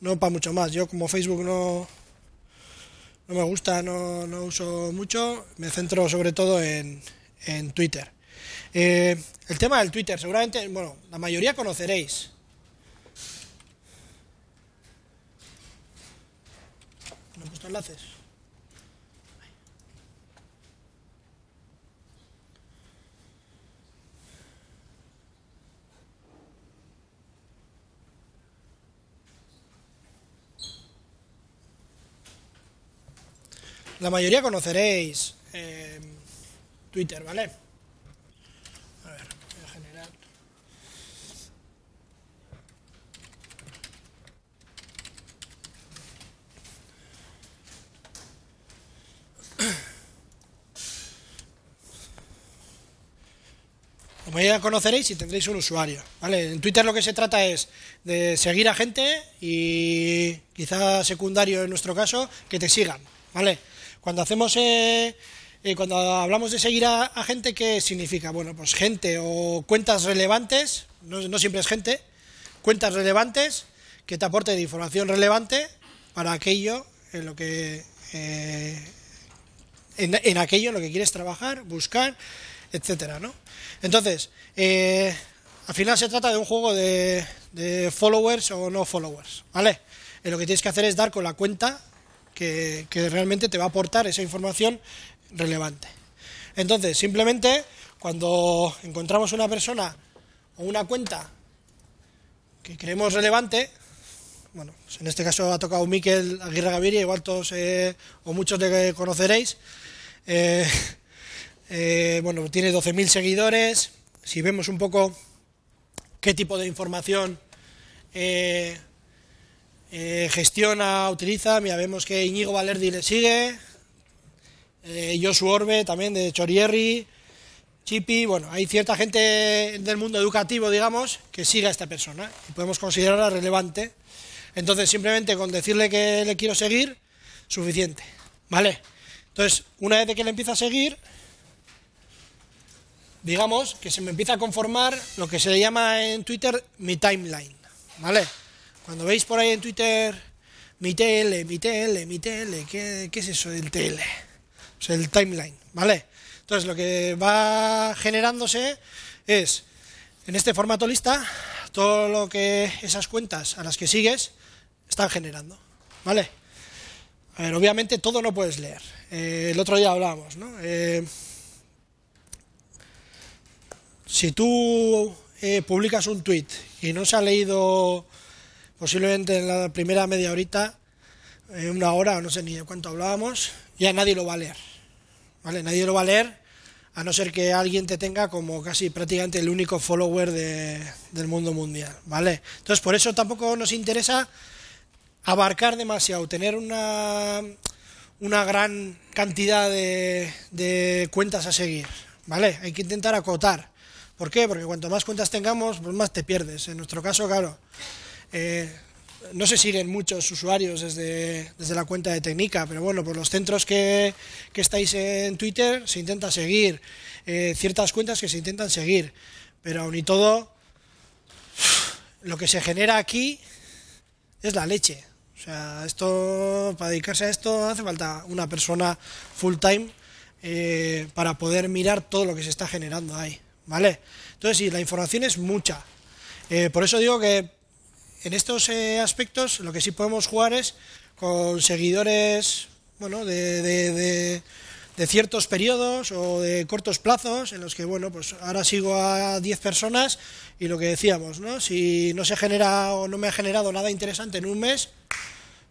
no para mucho más. Yo como Facebook no, no me gusta, no, no uso mucho, me centro sobre todo en, en Twitter. Eh, el tema del Twitter, seguramente, bueno, la mayoría conoceréis. No he enlaces. La mayoría conoceréis eh, Twitter, ¿vale? A ver, voy a generar. La mayoría conoceréis y tendréis un usuario, ¿vale? En Twitter lo que se trata es de seguir a gente y quizá secundario en nuestro caso, que te sigan, ¿vale? Cuando hacemos... Eh, eh, cuando hablamos de seguir a, gente, ¿qué significa? Bueno, pues gente o cuentas relevantes, no, siempre es gente, cuentas relevantes que te aporte de información relevante para aquello en lo que eh, en, aquello lo que quieres trabajar, buscar, etcétera, ¿no? Entonces, al final se trata de un juego de, de followers o no followers, ¿vale? lo que tienes que hacer es dar con la cuenta que, realmente te va a aportar esa información relevante. Entonces, simplemente cuando encontramos una persona o una cuenta que creemos relevante, bueno, pues en este caso ha tocado Miquel Aguirre Gaviria, igual todos eh, o muchos de que conoceréis. Eh, eh, bueno, tiene 12.000 seguidores. Si vemos un poco qué tipo de información eh, gestiona, utiliza, mira, vemos que Iñigo Valerdi le sigue, eh, Josu Orbe también de Chorierri, Chipi, bueno, hay cierta gente del mundo educativo, digamos, que sigue a esta persona y podemos considerarla relevante. Entonces, simplemente con decirle que le quiero seguir, suficiente, ¿vale? Entonces, una vez que le empieza a seguir, digamos que se me empieza a conformar lo que se le llama en Twitter mi timeline, ¿vale? Cuando veis por ahí en Twitter, mi TL, mi TL, mi TL, ¿qué, es eso del TL? O sea, el timeline, ¿vale? Entonces lo que va generándose es, en este formato lista, todo lo que esas cuentas a las que sigues están generando, ¿vale? A ver, obviamente todo no puedes leer. Eh, el otro día hablábamos, ¿no? Eh, si tú eh, publicas un tweet y no se ha leído posiblemente en la primera media horita, ...en eh, una hora, no sé ni de cuánto hablábamos, ya nadie lo va a leer. ¿Vale? Nadie lo va a leer a no ser que alguien te tenga como casi prácticamente el único follower de, del mundo mundial, ¿vale? Entonces, por eso tampoco nos interesa abarcar demasiado, tener una, una gran cantidad de, de cuentas a seguir, ¿vale? Hay que intentar acotar. ¿Por qué? Porque cuanto más cuentas tengamos, pues más te pierdes. En nuestro caso, claro, eh, no se siguen muchos usuarios desde, la cuenta de Técnica, pero bueno, por los centros que, estáis en Twitter se intenta seguir, eh, ciertas cuentas que se intentan seguir, pero aún y todo, lo que se genera aquí es la leche. O sea, esto, para dedicarse a esto hace falta una persona full time eh, para poder mirar todo lo que se está generando ahí, ¿vale? Entonces, sí, la información es mucha. por eso digo que en estos eh, aspectos lo que sí podemos jugar es con seguidores bueno, de, ciertos periodos o de cortos plazos en los que, bueno, pues ahora sigo a 10 personas y lo que decíamos, ¿no? Si no se genera o no me ha generado nada interesante en un mes,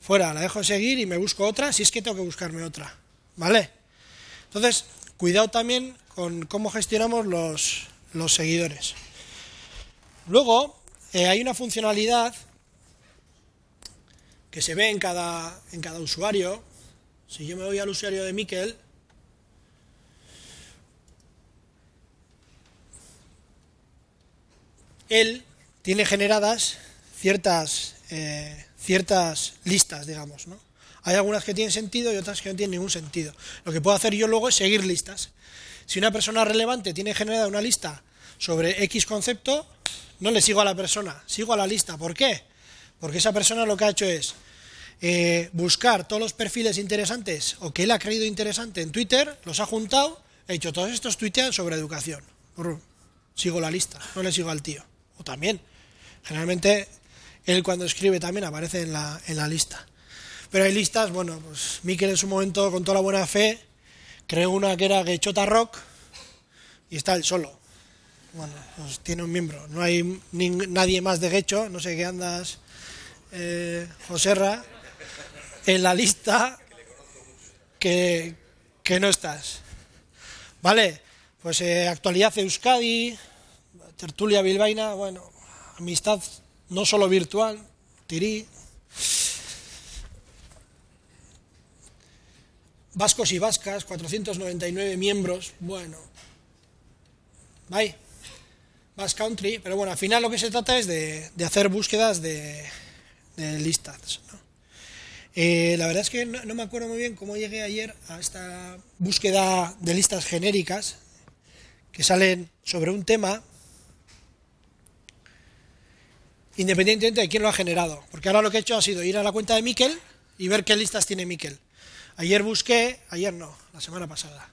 fuera, la dejo seguir y me busco otra, si es que tengo que buscarme otra, ¿vale? Entonces, cuidado también con cómo gestionamos los, los seguidores. Luego, eh, hay una funcionalidad que se ve en cada, en cada usuario. Si yo me voy al usuario de Miquel, él tiene generadas ciertas, eh, ciertas listas, digamos, Hay algunas que tienen sentido y otras que no tienen ningún sentido. Lo que puedo hacer yo luego es seguir listas. Si una persona relevante tiene generada una lista sobre X concepto, no le sigo a la persona, sigo a la lista. ¿Por qué? Porque esa persona lo que ha hecho es eh, buscar todos los perfiles interesantes o que él ha creído interesante en Twitter, los ha juntado, ...ha hecho todos estos tuitean sobre educación. Sigo la lista, no le sigo al tío. O también, generalmente él cuando escribe también aparece en la, en la lista. Pero hay listas, bueno, pues Miquel en su momento con toda la buena fe creó una que era Gechota Rock y está él solo bueno, pues tiene un miembro. No hay nadie más de gecho. no sé qué andas, eh, Joserra, en la lista que, no estás. Vale, pues eh, actualidad Euskadi, tertulia bilbaína, bueno, amistad no solo virtual, tirí. Vascos y vascas, 499 miembros, bueno. Bye. Country, pero bueno, al final lo que se trata es de, hacer búsquedas de, listas. Eh, la verdad es que no, me acuerdo muy bien cómo llegué ayer a esta búsqueda de listas genéricas que salen sobre un tema independientemente de quién lo ha generado. Porque ahora lo que he hecho ha sido ir a la cuenta de Miquel y ver qué listas tiene Miquel. Ayer busqué, ayer no, la semana pasada.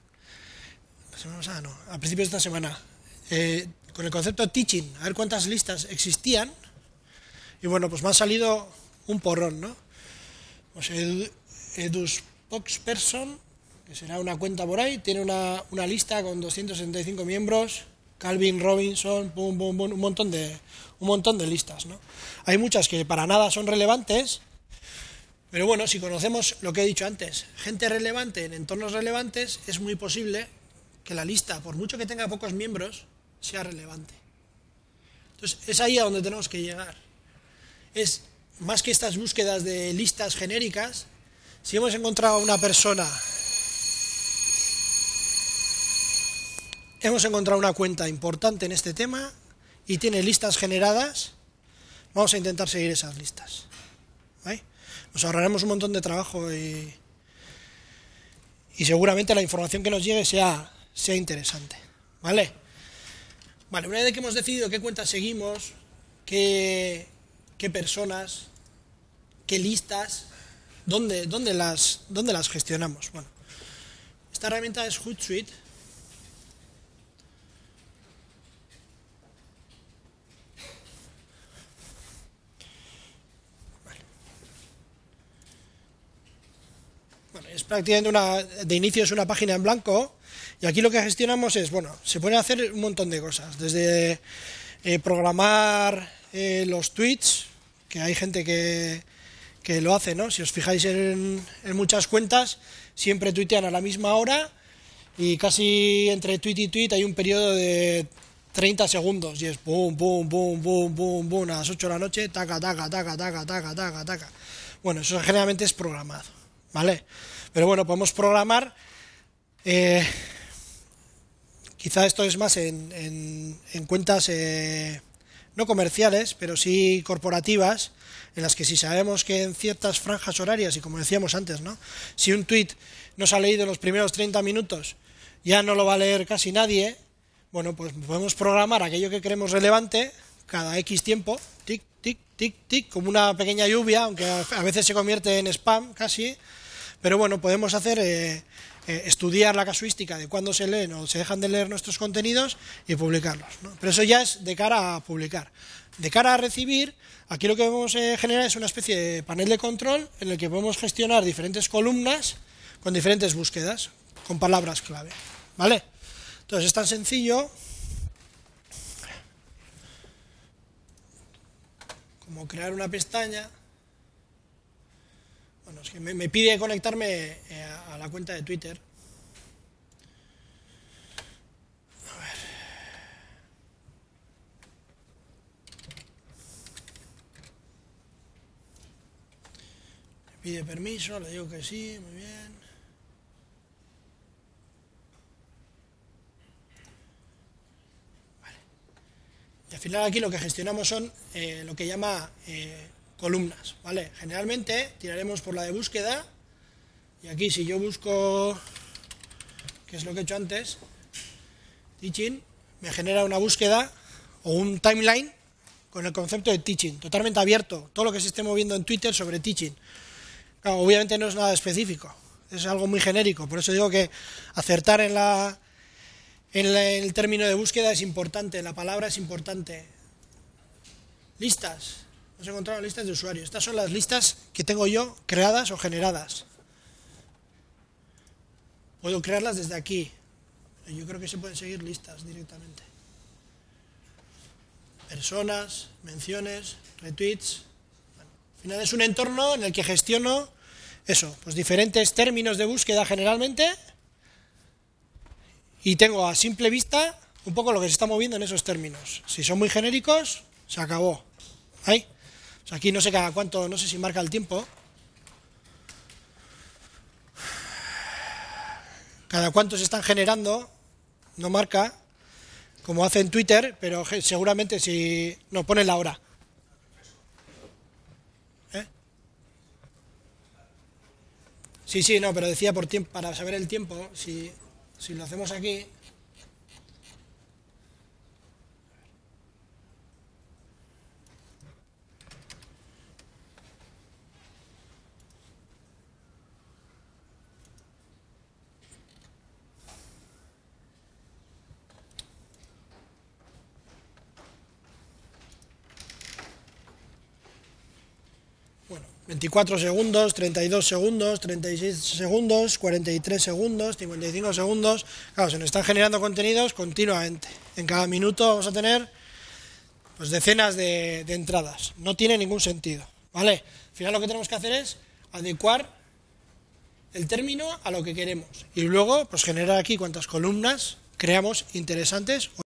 La semana pasada no, a principios de esta semana. Eh, con el concepto teaching, a ver cuántas listas existían. Y bueno, pues me ha salido un porrón, ¿no? Pues Person, que será una cuenta por ahí, tiene una, una lista con 265 miembros. Calvin Robinson, un montón de un montón de listas, ¿no? Hay muchas que para nada son relevantes, pero bueno, si conocemos lo que he dicho antes, gente relevante en entornos relevantes, es muy posible que la lista, por mucho que tenga pocos miembros, sea relevante. Entonces, es ahí a donde tenemos que llegar. Es más que estas búsquedas de listas genéricas, si hemos encontrado a una persona, hemos encontrado una cuenta importante en este tema y tiene listas generadas, vamos a intentar seguir esas listas. ¿vale? Nos ahorraremos un montón de trabajo y, y seguramente la información que nos llegue sea, sea interesante. ¿Vale? Vale, una vez que hemos decidido qué cuentas seguimos, qué, personas, qué listas, dónde, las, las gestionamos. Bueno, esta herramienta es Hootsuite es prácticamente una, de inicio es una página en blanco y aquí lo que gestionamos es, bueno, se pueden hacer un montón de cosas, desde eh, programar eh, los tweets, que hay gente que, lo hace, ¿no? Si os fijáis en, muchas cuentas, siempre tuitean a la misma hora y casi entre tweet y tweet hay un periodo de 30 segundos y es boom boom boom boom boom boom a las 8 de la noche, taca, taca, taca, taca, taca, taca, taca. Bueno, eso generalmente es programado, ¿vale? Pero bueno, podemos programar. Eh, quizá esto es más en, cuentas eh, no comerciales, pero sí corporativas, en las que si sabemos que en ciertas franjas horarias, y como decíamos antes, ¿no? si un tweet no se ha leído en los primeros 30 minutos, ya no lo va a leer casi nadie, bueno, pues podemos programar aquello que creemos relevante cada X tiempo, tic, tic, tic, tic, como una pequeña lluvia, aunque a veces se convierte en spam casi, pero bueno, podemos hacer eh, eh, estudiar la casuística de cuándo se leen o se dejan de leer nuestros contenidos y publicarlos. Pero eso ya es de cara a publicar. De cara a recibir, aquí lo que vamos a eh, generar es una especie de panel de control en el que podemos gestionar diferentes columnas con diferentes búsquedas, con palabras clave. ¿Vale? Entonces es tan sencillo como crear una pestaña bueno, es que me, pide conectarme eh, a, la cuenta de Twitter. A ver. Me pide permiso, le digo que sí, muy bien. Vale. Y al final aquí lo que gestionamos son eh, lo que llama... Eh, columnas, ¿vale? Generalmente tiraremos por la de búsqueda y aquí si yo busco, que es lo que he hecho antes, teaching, me genera una búsqueda o un timeline con el concepto de teaching, totalmente abierto, todo lo que se esté moviendo en Twitter sobre teaching. obviamente no es nada específico, es algo muy genérico, por eso digo que acertar en la en el término de búsqueda es importante, la palabra es importante. Listas, Hemos encontrado listas de usuarios. Estas son las listas que tengo yo creadas o generadas. Puedo crearlas desde aquí. Yo creo que se pueden seguir listas directamente. Personas, menciones, retweets. al final es un entorno en el que gestiono eso, pues diferentes términos de búsqueda generalmente. Y tengo a simple vista un poco lo que se está moviendo en esos términos. Si son muy genéricos, se acabó. Ahí aquí no sé cada cuánto, no sé si marca el tiempo. Cada cuánto se están generando, no marca, como hace en Twitter, pero seguramente si nos ponen la hora. ¿Eh? Sí, sí, no, pero decía por tiempo, para saber el tiempo, si lo hacemos aquí, 24 segundos, 32 segundos, 36 segundos, 43 segundos, 55 segundos. Claro, se nos están generando contenidos continuamente. En cada minuto vamos a tener pues decenas de, entradas. No tiene ningún sentido. ¿Vale? Al final lo que tenemos que hacer es adecuar el término a lo que queremos. Y luego, pues generar aquí cuantas columnas creamos interesantes.